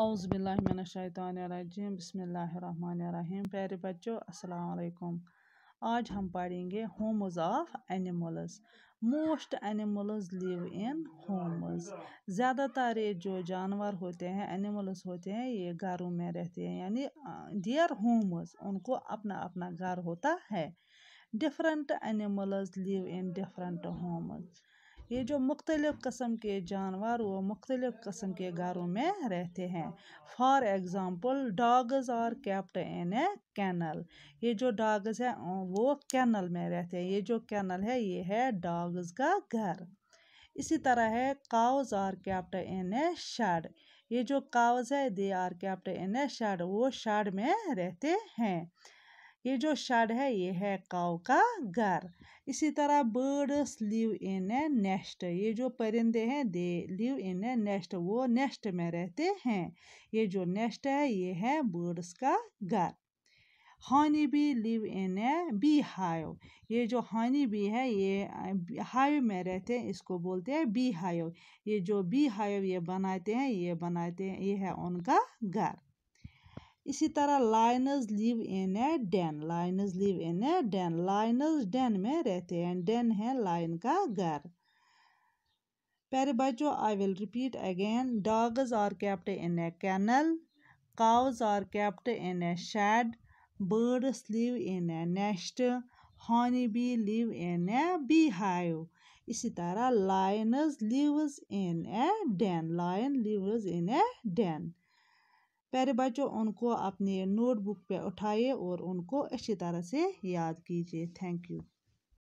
اعوذ باللہ من الشیطان الرجیم بسم اللہ الرحمن الرحیم پیارے بچوں السلام علیکم آج ہم پڑھیں گے homes of animals most animals live in homes زیادہ تر یہ جو جانور ہوتے ہیں اینیملز ہوتے ہیں یہ گھروں میں رہتے ہیں یعنی دیئر ہومز ان کو اپنا اپنا گھر ہوتا ہے different animals live in different homes یہ جو مختلف قسم کے جانور وہ مختلف قسم کے گھروں میں رہتے ہیں for example dogs are kept in a kennel یہ جو ڈاگز ہے وہ کینل میں رہتے ہیں یہ جو کینل ہے یہ ہے ڈاگز کا گھر اسی طرح ہے cows are kept in a shed یہ جو کاؤز ہے they are kept in a shed وہ شیڈ میں رہتے ہیں یہ جو شڈ ہے یہ ہے کاؤ کا گھر اسی طرح birds live in a nest یہ جو پرندے ہیں دے لیو ان اے نیسٹ وہ نیسٹ میں رہتے ہیں یہ جو نیسٹ ہے یہ ہے برڈس کا گھر honey bee live in a bee hive یہ جو ہانی بی ہے یہ ہائیو میں رہتے ہیں اس کو بولتے ہیں بی ہائیو یہ جو بی ہائیو یہ بناتے ہیں یہ بناتے ہیں یہ ہے ان کا گھر اسی طرح lions live in a den lions live in a den lions den میں رہتے ہیں ڈین ہے لائن کا گھر پیارے بچو I will repeat again dogs are kept in a kennel cows are kept in a shed birds live in a nest honey bee live in a bee hive اسی طرح lions lives in a den lion lives in a den پیارے بچوں ان کو اپنے note book پہ اٹھائے اور ان کو اچھی طرح سے یاد کیجیے تھینک یو